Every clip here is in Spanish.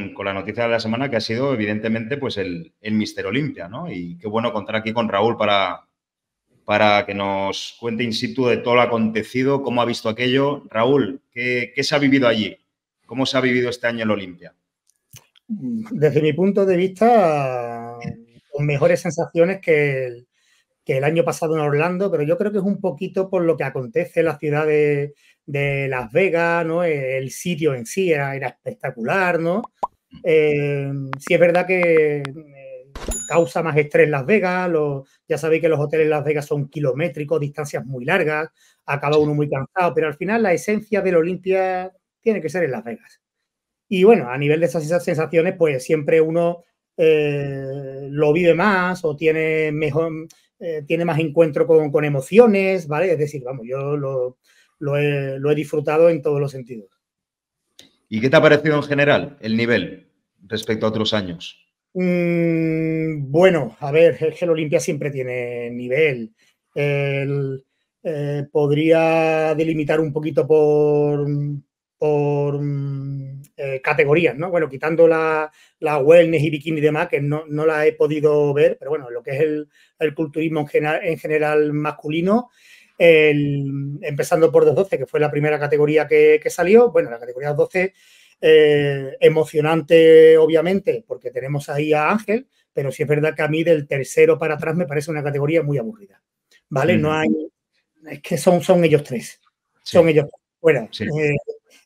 Mm, con la noticia de la semana que ha sido, evidentemente, pues el, el Mister Olimpia, ¿no? Y qué bueno contar aquí con Raúl para, para que nos cuente in situ de todo lo acontecido, cómo ha visto aquello. Raúl, ¿qué, qué se ha vivido allí? ¿Cómo se ha vivido este año el Olimpia? Desde mi punto de vista, con mejores sensaciones que el, que el año pasado en Orlando, pero yo creo que es un poquito por lo que acontece en la ciudad de, Las Vegas, ¿no? Eh, el sitio en sí era, espectacular, ¿no? Eh, sí es verdad que eh, causa más estrés Las Vegas, ya sabéis que los hoteles Las Vegas son kilométricos, distancias muy largas, acaba uno muy cansado, pero al final la esencia del Olimpia tiene que ser en Las Vegas. Y bueno, a nivel de esas sensaciones, pues siempre uno lo vive más o tiene mejor, eh, tiene más encuentro con, emociones, ¿vale? Es decir, vamos, yo lo, lo, he, disfrutado en todos los sentidos. ¿Y qué te ha parecido en general el nivel respecto a otros años? Mm, bueno, a ver, el Gel Olimpia siempre tiene nivel. Eh, podría delimitar un poquito por, por, mm, eh, categorías, ¿no? Bueno, quitando la, wellness y bikini y demás, que no, la he podido ver, pero bueno, lo que es el, culturismo en general, masculino, empezando por 212, que fue la primera categoría que, salió, bueno, la categoría 12 eh, emocionante, obviamente, porque tenemos ahí a Ángel, pero sí es verdad que a mí del tercero para atrás me parece una categoría muy aburrida. ¿Vale? No mm. hay. Es que son, son ellos tres. Son ellos Bueno,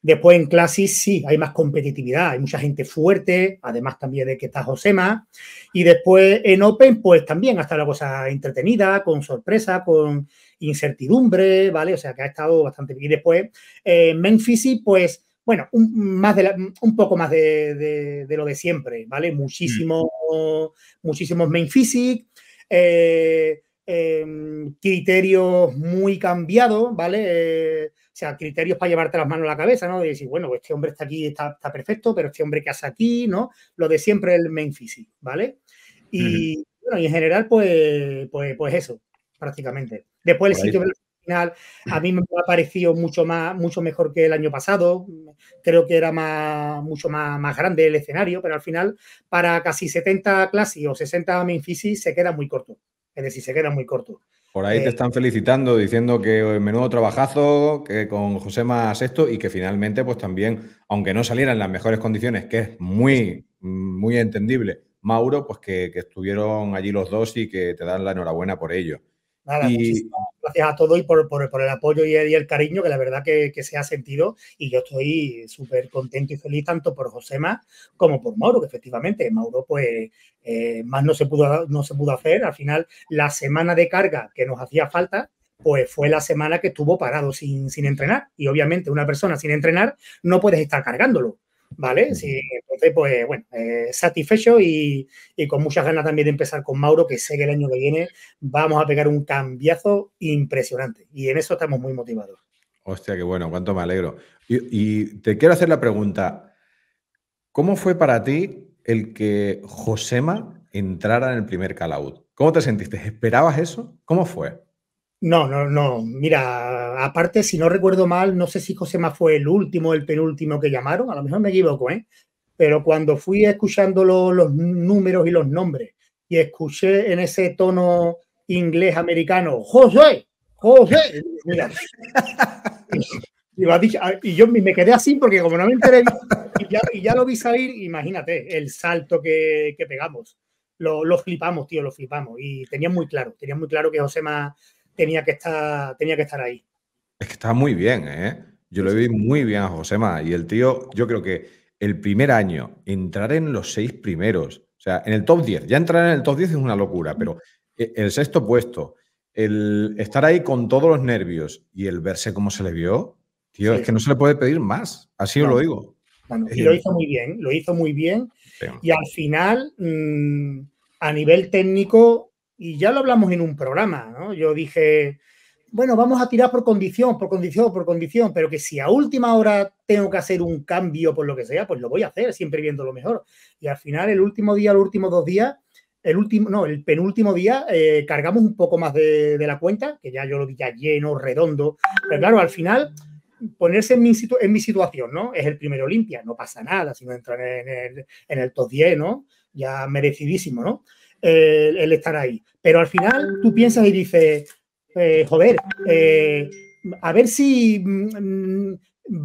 Después en clases sí, hay más competitividad, hay mucha gente fuerte, además también de que está Josema. Y después en Open, pues también ha estado la cosa entretenida, con sorpresa, con incertidumbre, ¿vale? O sea que ha estado bastante bien. Y después en eh, Memphis, pues bueno, un, más de un poco más de, lo de siempre, ¿vale? Muchísimo, mm. muchísimos main Em, criterios muy cambiados, ¿vale? Eh, o sea, criterios para llevarte las manos a la cabeza, ¿no? Y decir, bueno, pues este hombre está aquí, está, perfecto, pero este hombre que hace aquí, ¿no? Lo de siempre el main ¿vale? Y, bueno, y en general, pues, pues, pues eso, prácticamente. Después el sitio final a mí me ha parecido mucho más, mucho mejor que el año pasado. Creo que era más, mucho más, más grande el escenario, pero al final, para casi 70 clases o 60 main se queda muy corto es se queda muy corto. Por ahí te eh, están felicitando diciendo que eh, menudo trabajazo, que con José más esto y que finalmente, pues también, aunque no salieran las mejores condiciones, que es muy, muy entendible, Mauro, pues que estuvieron allí los dos y que te dan la enhorabuena por ello. Nada, y... gracias a todos y por, el apoyo y el, cariño que la verdad que, se ha sentido y yo estoy súper contento y feliz tanto por Josema como por Mauro, que efectivamente Mauro pues eh, más no se, pudo, no se pudo hacer, al final la semana de carga que nos hacía falta pues fue la semana que estuvo parado sin, sin entrenar y obviamente una persona sin entrenar no puedes estar cargándolo, ¿vale? Sí, entonces, pues bueno, eh, satisfecho y, con muchas ganas también de empezar con Mauro, que sé que el año que viene vamos a pegar un cambiazo impresionante y en eso estamos muy motivados. Hostia, qué bueno, cuánto me alegro. Y, te quiero hacer la pregunta, ¿cómo fue para ti el que Josema entrara en el primer calaud? ¿Cómo te sentiste? ¿Esperabas eso? ¿Cómo fue? No, no, no. Mira, aparte, si no recuerdo mal, no sé si Más fue el último, el penúltimo que llamaron, a lo mejor me equivoco, ¿eh? Pero cuando fui escuchando los números y los nombres y escuché en ese tono inglés americano, José, José, mira. Y, ah, yo me quedé así porque como no me enteré y ya, lo vi salir, imagínate el salto que, pegamos. Lo, flipamos, tío, lo flipamos. Y tenía muy claro, tenía muy claro que Josema tenía que estar, tenía que estar ahí. Es que está muy bien, ¿eh? Yo lo vi muy bien a Josema y el tío, yo creo que el primer año, entrar en los seis primeros, o sea, en el top 10, ya entrar en el top 10 es una locura, pero e, el sexto puesto, el estar ahí con todos los nervios y el verse cómo se le vio, tío, es que no se le puede pedir más, así os lo digo. y lo hizo muy bien, lo hizo muy bien y al final, mm, a nivel técnico, y ya lo hablamos en un programa, ¿no? Yo dije, bueno, vamos a tirar por condición, por condición, por condición, pero que si a última hora tengo que hacer un cambio por lo que sea, pues lo voy a hacer, siempre viendo lo mejor. Y al final, el último día, los últimos dos días, el último, no, el penúltimo día eh, cargamos un poco más de, la cuenta, que ya yo lo vi ya lleno, redondo. Pero claro, al final, ponerse en mi, en mi situación, ¿no? Es el primero limpia, no pasa nada si no entran en el, en el top 10, ¿no? Ya merecidísimo, ¿no? el estar ahí. Pero al final tú piensas y dices, eh, joder, eh, a ver si mm,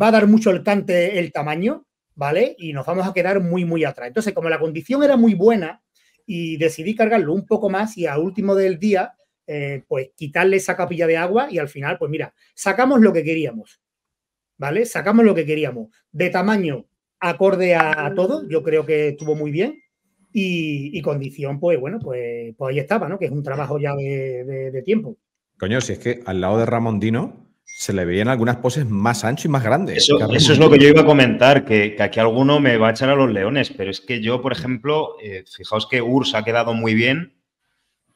va a dar mucho el cante el tamaño, ¿vale? Y nos vamos a quedar muy, muy atrás. Entonces, como la condición era muy buena y decidí cargarlo un poco más y a último del día, eh, pues quitarle esa capilla de agua y al final, pues mira, sacamos lo que queríamos, ¿vale? Sacamos lo que queríamos. De tamaño acorde a todo, yo creo que estuvo muy bien. Y, condición, pues bueno, pues, pues ahí estaba, ¿no? Que es un trabajo ya de, tiempo. Coño, si es que al lado de Ramondino se le veían algunas poses más ancho y más grandes. Eso, es lo que yo iba a comentar, que, que, aquí alguno me va a echar a los leones, pero es que yo, por ejemplo, eh, fijaos que Urs ha quedado muy bien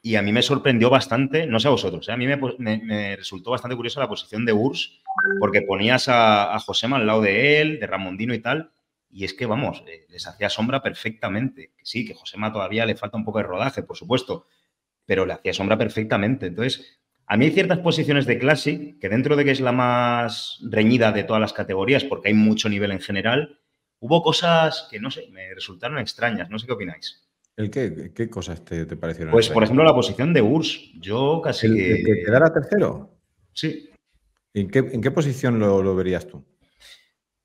y a mí me sorprendió bastante, no sé a vosotros, ¿eh? a mí me, resultó bastante curiosa la posición de Urs, porque ponías a, a Josema al lado de él, de Ramondino y tal, y es que, vamos, eh, les hacía sombra perfectamente. sí, que Josema todavía le falta un poco de rodaje, por supuesto, pero le hacía sombra perfectamente. Entonces, a mí hay ciertas posiciones de clase que dentro de que es la más reñida de todas las categorías, porque hay mucho nivel en general, hubo cosas que, no sé, me resultaron extrañas. No sé qué opináis. ¿El qué, qué cosas te, te parecieron? Pues, por ejemplo, la posición de Urs Yo casi... que quedara tercero? Sí. ¿En qué, posición lo verías tú?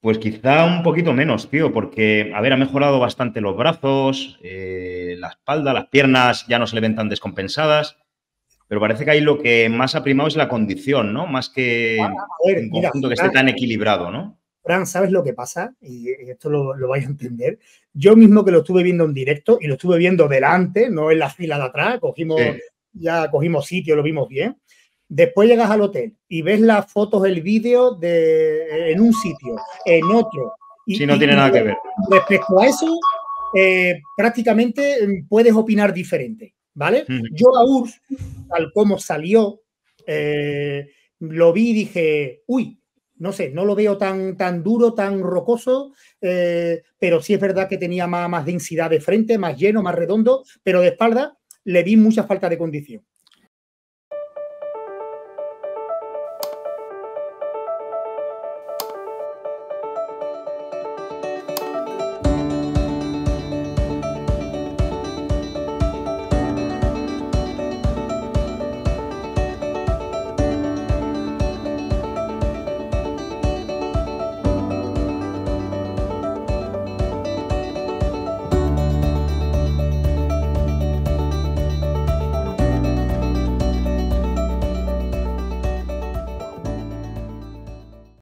Pues quizá un poquito menos, tío, porque, a ver, ha mejorado bastante los brazos, eh, la espalda, las piernas ya no se le ven tan descompensadas, pero parece que ahí lo que más ha primado es la condición, ¿no? Más que que esté tan equilibrado, ¿no? Fran, ¿sabes lo que pasa? Y esto lo, vais a entender. Yo mismo que lo estuve viendo en directo y lo estuve viendo delante, no en la fila de atrás, cogimos, ya cogimos sitio, lo vimos bien. Después llegas al hotel y ves las fotos, el vídeo en un sitio, en otro. Y, si no tiene nada que ver. Respecto a eso, eh, prácticamente mm, puedes opinar diferente, ¿vale? Yo a URSS, tal como salió, eh, lo vi y dije, uy, no sé, no lo veo tan, tan duro, tan rocoso, eh, pero sí es verdad que tenía más, más densidad de frente, más lleno, más redondo, pero de espalda le vi mucha falta de condición.